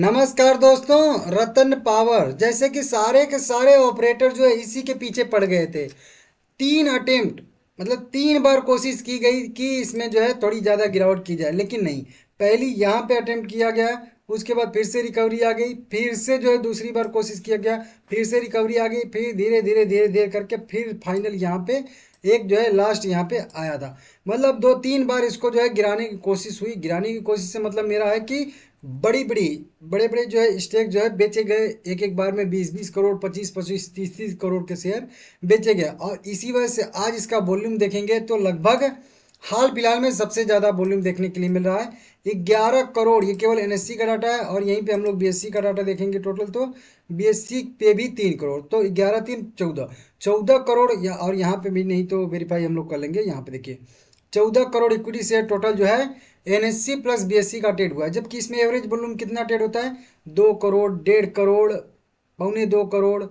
नमस्कार दोस्तों रतन पावर जैसे कि सारे के सारे ऑपरेटर जो है इसी के पीछे पड़ गए थे तीन अटेम्प्ट मतलब तीन बार कोशिश की गई कि इसमें जो है थोड़ी ज़्यादा गिरावट की जाए लेकिन नहीं पहली यहाँ पे अटेम्प्ट किया गया उसके बाद फिर से रिकवरी आ गई फिर से जो है दूसरी बार कोशिश किया गया फिर से रिकवरी आ गई फिर धीरे धीरे धीरे धीरे करके फिर फाइनल यहाँ पे एक जो है लास्ट यहाँ पे आया था मतलब दो तीन बार इसको जो है गिराने की कोशिश हुई गिराने की कोशिश से मतलब मेरा है कि बड़ी बड़ी बड़े बड़े जो है स्टेक जो है बेचे गए एक एक बार में बीस बीस करोड़ पच्चीस पच्चीस तीस तीस करोड़ के शेयर बेचे गए और इसी वजह से आज इसका वॉल्यूम देखेंगे तो लगभग हाल फिलहाल में सबसे ज़्यादा वॉल्यूम देखने के लिए मिल रहा है ग्यारह करोड़ ये केवल एनएससी का डाटा है और यहीं पे हम लोग बीएससी का डाटा देखेंगे टोटल तो बीएससी पे भी तीन करोड़ तो ग्यारह तीन चौदह चौदह करोड़ या और यहाँ पे भी नहीं तो वेरीफाई हम लोग कर लेंगे यहाँ पे देखिए चौदह करोड़ इक्विटी शेयर टोटल जो है N S C plus B S C का ट्रेड हुआ है जबकि इसमें एवरेज वॉल्यूम कितना ट्रेड होता है दो करोड़ डेढ़ करोड़ पौने दो करोड़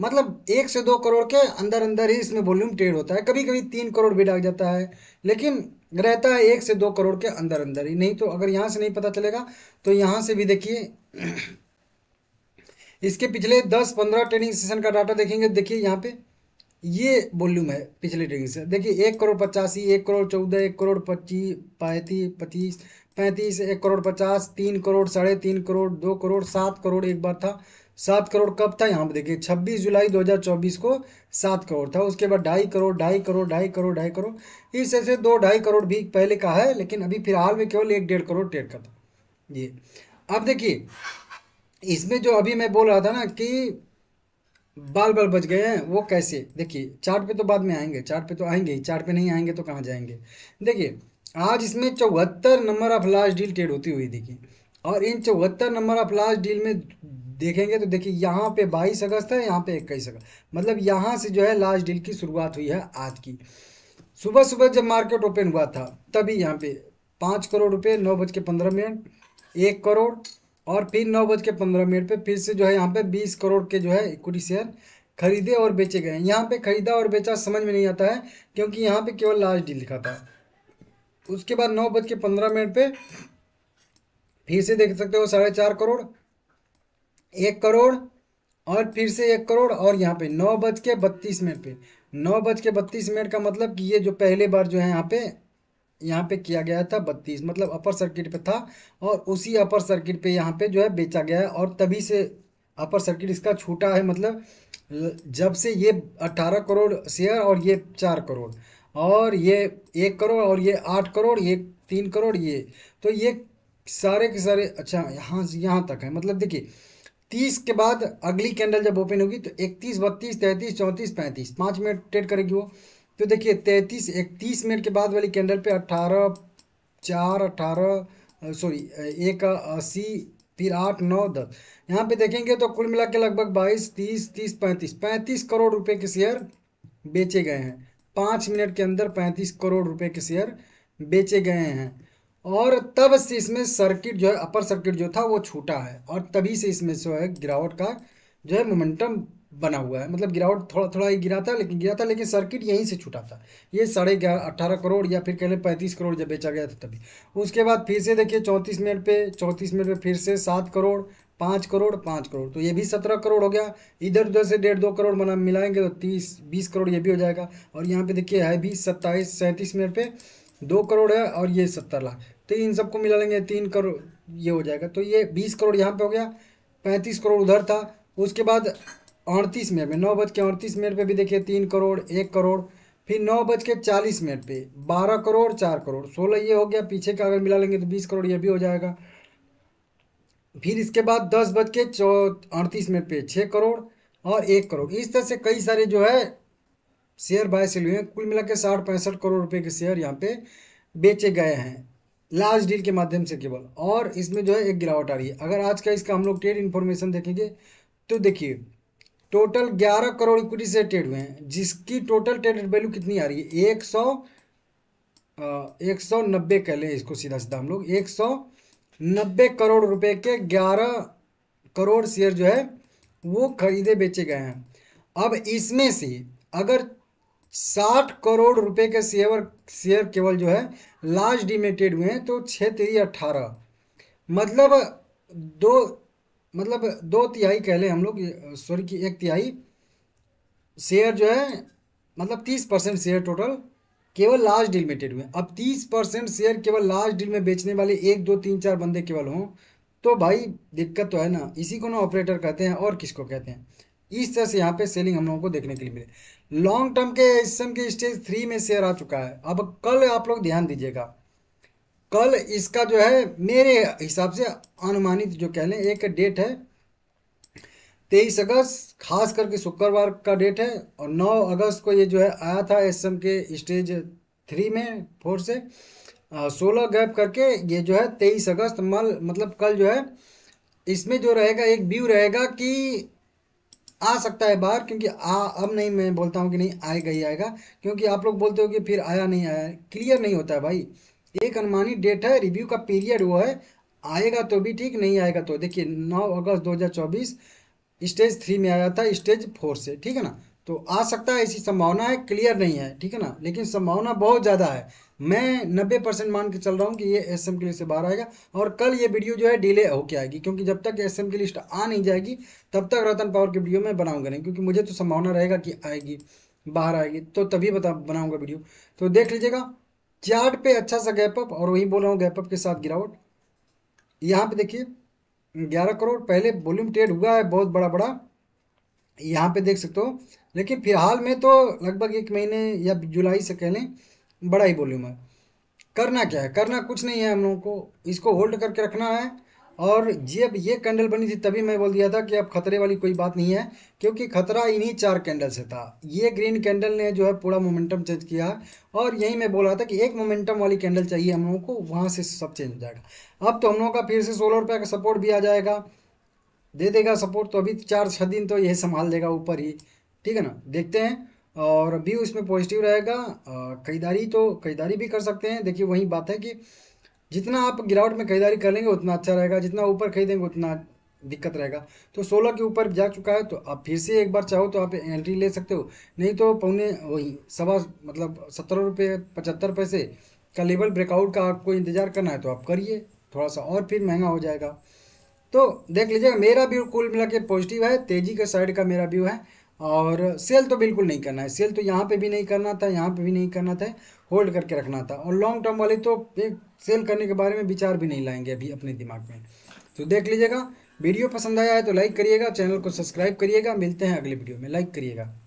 मतलब एक से दो करोड़ के अंदर अंदर ही इसमें वॉल्यूम टेड होता है कभी कभी तीन करोड़ भी डाल जाता है लेकिन रहता है एक से दो करोड़ के अंदर अंदर ही नहीं तो अगर यहाँ से नहीं पता चलेगा तो यहाँ से भी देखिए इसके पिछले दस पंद्रह ट्रेनिंग सेशन का डाटा देखेंगे देखिए यहाँ पर ये वॉल्यूम है पिछले ट्रेडिंग से देखिए एक करोड़ पचासी एक करोड़ चौदह एक करोड़ पच्चीस पैंतीस पच्चीस पैंतीस एक करोड़ पचास तीन करोड़ साढ़े तीन करोड़ दो करोड़ सात करोड़ एक बार था सात करोड़ कब था यहाँ पर देखिए छब्बीस जुलाई 2024 को सात करोड़ था उसके बाद ढाई करोड़ ढाई करोड़ ढाई करोड़ ढाई करोड़ इस ऐसे दो ढाई करोड़ भी पहले का है लेकिन अभी फिलहाल में केवल एक डेढ़ करोड़ ट्रेड का था ये अब देखिए इसमें जो अभी मैं बोल रहा था ना कि बाल बाल बच गए हैं वो कैसे देखिए चार्ट पे तो बाद में आएंगे चार्ट पे तो आएंगे ही चार्ट पे नहीं आएंगे तो कहाँ जाएंगे देखिए आज इसमें चौहत्तर number of last deal trade होती हुई देखिए और इन चौहत्तर नंबर ऑफ लास्ट डील में देखेंगे तो देखिए यहाँ पे बाईस अगस्त है यहाँ पे इक्कीस अगस्त मतलब यहाँ से जो है लास्ट डील की शुरुआत हुई है आज की सुबह सुबह जब मार्केट ओपन हुआ था तभी यहाँ पे पाँच करोड़ रुपये नौ बज के पंद्रह मिनट एक करोड़ और फिर नौ बज के पंद्रह मिनट पर फिर से जो है यहाँ पे बीस करोड़ के जो है इक्विटी शेयर खरीदे और बेचे गए यहाँ पे खरीदा और बेचा समझ में नहीं आता है क्योंकि यहाँ पे केवल लास्ट डील लिखा था उसके बाद नौ बज के पंद्रह मिनट पर फिर से देख सकते हो साढ़े चार करोड़ एक करोड़ और फिर से एक करोड़ और यहाँ पे नौ बज के बत्तीस मिनट पर नौ बज के बत्तीस मिनट का मतलब कि ये जो पहले बार जो है यहाँ पे यहाँ पे किया गया था बत्तीस मतलब अपर सर्किट पे था और उसी अपर सर्किट पे यहाँ पे जो है बेचा गया है और तभी से अपर सर्किट इसका छूटा है मतलब जब से ये अट्ठारह करोड़ शेयर और ये चार करोड़ और ये एक करोड़ और ये आठ करोड़ ये तीन करोड़ ये तो ये सारे के सारे अच्छा यहाँ यहाँ तक है मतलब देखिए तीस के बाद अगली कैंडल जब ओपन होगी तो इकतीस बत्तीस तैंतीस चौंतीस पैंतीस पाँच मिनट ट्रेड करेगी वो तो देखिए तैंतीस इकतीस मिनट के बाद वाली कैंडल पे अट्ठारह चार अट्ठारह सॉरी एक अस्सी फिर आठ नौ दस यहाँ पे देखेंगे तो कुल मिला के लगभग बाईस तीस तीस पैंतीस पैंतीस करोड़ रुपए के शेयर बेचे गए हैं पाँच मिनट के अंदर पैंतीस करोड़ रुपए के शेयर बेचे गए हैं और तब से इसमें सर्किट जो है अपर सर्किट जो था वो छूटा है और तभी से इसमें जो है गिरावट का जो है मोमेंटम बना हुआ है मतलब गिरावट थोड़ा थोड़ा ही गिरा था लेकिन गिरा था लेकिन सर्किट यहीं से छूटा था ये साढ़े ग्यारह अट्ठारह करोड़ या फिर कह लें पैंतीस करोड़ जब बेचा गया था तभी उसके बाद फिर से देखिए चौंतीस मिनट पे चौंतीस मिनट पे फिर से सात करोड़ पाँच करोड़ पाँच करोड़ तो ये भी सत्रह करोड़ हो गया इधर उधर से डेढ़ दो करोड़ मना मिलाएंगे तो तीस बीस करोड़ ये भी हो जाएगा और यहाँ पे देखिए है भी सत्ताईस सैंतीस मिनट पे दो करोड़ है और ये सत्तर लाख तो इन सबको मिला लेंगे तीन करोड़ ये हो जाएगा तो ये बीस करोड़ यहाँ पे हो गया पैंतीस करोड़ उधर था उसके बाद अड़तीस मिनट में नौ बज के अड़तीस मिनट पर भी देखिए तीन करोड़ एक करोड़ फिर नौ बज के चालीस मिनट पे बारह करोड़ चार करोड़ सोलह ये हो गया पीछे का अगर मिला लेंगे तो बीस करोड़ ये भी हो जाएगा फिर इसके बाद दस बज के चौ अड़तीस मिनट पे छः करोड़ और एक करोड़ इस तरह से कई सारे जो है शेयर बाय सेल हुए हैं कुल मिला के साठ पैंसठ करोड़ रुपये के शेयर यहाँ पर बेचे गए हैं लार्ज डील के माध्यम से केवल और इसमें जो है एक गिरावट आ रही है अगर आज का इसका हम लोग ट्रेड इन्फॉर्मेशन देखेंगे तो देखिए टोटल ग्यारह करोड़ इक्विटी से ट्रेड हुए हैं जिसकी टोटल ट्रेडेड वैल्यू कितनी आ रही है एक सौ एक सौ नब्बे कह लें इसको सीधा सीधा हम लोग एक सौ नब्बे करोड़ रुपए के ग्यारह करोड़ शेयर जो है वो खरीदे बेचे गए हैं अब इसमें से अगर साठ करोड़ रुपए के शेयर शेयर केवल जो है लास्ट डी में ट्रेड हुए हैं तो छः तेरी अट्ठारह मतलब दो मतलब दो तिहाई कह लें हम लोग सॉरी की एक तिहाई शेयर जो है मतलब तीस परसेंट शेयर टोटल केवल लास्ट डील में ट्रेड हुए अब तीस परसेंट शेयर केवल लास्ट डील में बेचने वाले एक दो तीन चार बंदे केवल हों तो भाई दिक्कत तो है ना इसी को ना ऑपरेटर कहते हैं और किसको कहते हैं इस तरह से यहाँ पे सेलिंग हम लोगों को देखने के लिए मिले लॉन्ग टर्म के इस के स्टेज थ्री में शेयर आ चुका है अब कल आप लोग ध्यान दीजिएगा कल इसका जो है मेरे हिसाब से अनुमानित जो कह लें एक डेट है तेईस अगस्त खास करके शुक्रवार का डेट है और नौ अगस्त को ये जो है आया था एसएम के स्टेज थ्री में फोर से सोलह गैप करके ये जो है तेईस अगस्त मल मतलब कल जो है इसमें जो रहेगा एक व्यू रहेगा कि आ सकता है बाहर क्योंकि आ अब नहीं मैं बोलता हूँ कि नहीं आएगा ही आएगा क्योंकि आप लोग बोलते हो कि फिर आया नहीं आया क्लियर नहीं होता है भाई एक अनुमानित डेट है रिव्यू का पीरियड वो है आएगा तो भी ठीक नहीं आएगा तो देखिए 9 अगस्त 2024 स्टेज थ्री में आया था स्टेज फोर से ठीक है ना तो आ सकता है ऐसी संभावना है क्लियर नहीं है ठीक है ना लेकिन संभावना बहुत ज़्यादा है मैं नब्बे परसेंट मान के चल रहा हूँ कि ये एस एम के लिस्ट से बाहर आएगा और कल ये वीडियो जो है डिले होके आएगी क्योंकि जब तक एस एम की लिस्ट आ नहीं जाएगी तब तक रतन पावर की वीडियो मैं बनाऊँगा नहीं क्योंकि मुझे तो संभावना रहेगा कि आएगी बाहर आएगी तो तभी बता बनाऊँगा वीडियो तो देख लीजिएगा चार्ट पे अच्छा सा गैपअप और वही बोल रहा हूँ गैपअप के साथ गिरावट यहाँ पे देखिए ग्यारह करोड़ पहले वॉल्यूम ट्रेड हुआ है बहुत बड़ा बड़ा यहाँ पे देख सकते हो लेकिन फिलहाल में तो लगभग एक महीने या जुलाई से कह लें बड़ा ही वॉल्यूम है करना क्या है करना कुछ नहीं है हम लोगों को इसको होल्ड करके रखना है और जब ये कैंडल बनी थी तभी मैं बोल दिया था कि अब खतरे वाली कोई बात नहीं है क्योंकि खतरा इन्हीं चार कैंडल से था ये ग्रीन कैंडल ने जो है पूरा मोमेंटम चेंज किया और यही मैं बोल रहा था कि एक मोमेंटम वाली कैंडल चाहिए हम लोगों को वहाँ से सब चेंज हो जाएगा अब तो हम लोगों का फिर से सोलह रुपये का सपोर्ट भी आ जाएगा दे देगा सपोर्ट तो अभी चार छः दिन तो यही संभाल देगा ऊपर ही ठीक है ना देखते हैं और अभी उसमें पॉजिटिव रहेगा खरीदारी तो खरीदारी भी कर सकते हैं देखिए वही बात है कि जितना आप गिरावट में खरीदारी कर लेंगे उतना अच्छा रहेगा जितना ऊपर खरीदेंगे उतना दिक्कत रहेगा तो सोलह के ऊपर जा चुका है तो आप फिर से एक बार चाहो तो आप एंट्री ले सकते हो नहीं तो पौने वही सवा मतलब सत्तर रुपये पचहत्तर पैसे का लेवल ब्रेकआउट का आपको इंतज़ार करना है तो आप करिए थोड़ा सा और फिर महंगा हो जाएगा तो देख लीजिएगा मेरा व्यू कुल मिला के पॉजिटिव है तेज़ी के साइड का मेरा व्यू है और सेल तो बिल्कुल नहीं करना है सेल तो यहाँ पे भी नहीं करना था यहाँ पे भी नहीं करना था होल्ड करके रखना था और लॉन्ग टर्म वाले तो सेल करने के बारे में विचार भी नहीं लाएंगे अभी अपने दिमाग में तो देख लीजिएगा वीडियो पसंद आया है तो लाइक करिएगा चैनल को सब्सक्राइब करिएगा मिलते हैं अगले वीडियो में लाइक करिएगा